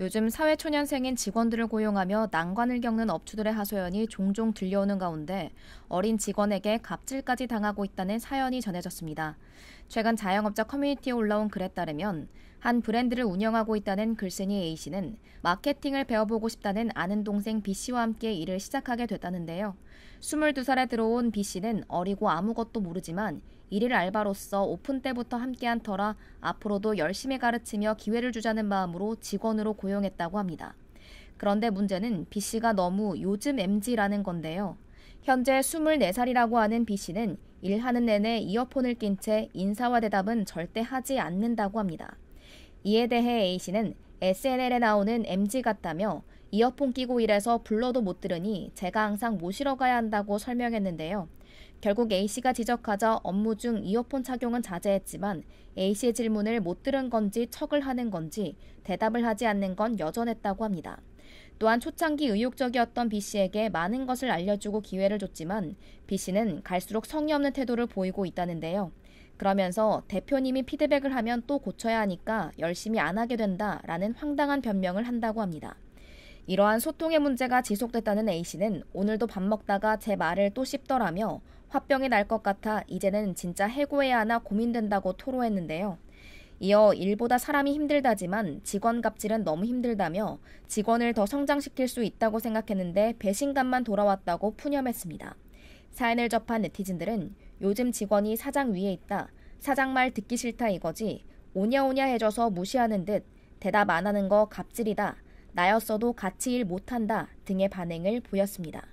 요즘 사회초년생인 직원들을 고용하며 난관을 겪는 업주들의 하소연이 종종 들려오는 가운데 어린 직원에게 갑질까지 당하고 있다는 사연이 전해졌습니다. 최근 자영업자 커뮤니티에 올라온 글에 따르면 한 브랜드를 운영하고 있다는 글쓴이 A씨는 마케팅을 배워보고 싶다는 아는 동생 B씨와 함께 일을 시작하게 됐다는데요. 22살에 들어온 B씨는 어리고 아무것도 모르지만 일일 알바로서 오픈 때부터 함께한 터라 앞으로도 열심히 가르치며 기회를 주자는 마음으로 직원으로 고용했다고 합니다. 그런데 문제는 B씨가 너무 요즘 MG라는 건데요. 현재 24살이라고 하는 B씨는 일하는 내내 이어폰을 낀 채 인사와 대답은 절대 하지 않는다고 합니다. 이에 대해 A씨는 SNL에 나오는 MG 같다며 이어폰 끼고 일해서 불러도 못 들으니 제가 항상 모시러 가야 한다고 설명했는데요. 결국 A씨가 지적하자 업무 중 이어폰 착용은 자제했지만 A씨의 질문을 못 들은 건지 척을 하는 건지 대답을 하지 않는 건 여전했다고 합니다. 또한 초창기 의욕적이었던 B씨에게 많은 것을 알려주고 기회를 줬지만 B씨는 갈수록 성의 없는 태도를 보이고 있다는데요. 그러면서 대표님이 피드백을 하면 또 고쳐야 하니까 열심히 안 하게 된다라는 황당한 변명을 한다고 합니다. 이러한 소통의 문제가 지속됐다는 A씨는 오늘도 밥 먹다가 제 말을 또 씹더라며 화병이 날 것 같아 이제는 진짜 해고해야 하나 고민된다고 토로했는데요. 이어 일보다 사람이 힘들다지만 직원 갑질은 너무 힘들다며 직원을 더 성장시킬 수 있다고 생각했는데 배신감만 돌아왔다고 푸념했습니다. 사연을 접한 네티즌들은 요즘 직원이 사장 위에 있다. 사장 말 듣기 싫다 이거지. 오냐오냐 해줘서 무시하는 듯 대답 안 하는 거 갑질이다. 나였어도 같이 일 못한다 등의 반응을 보였습니다.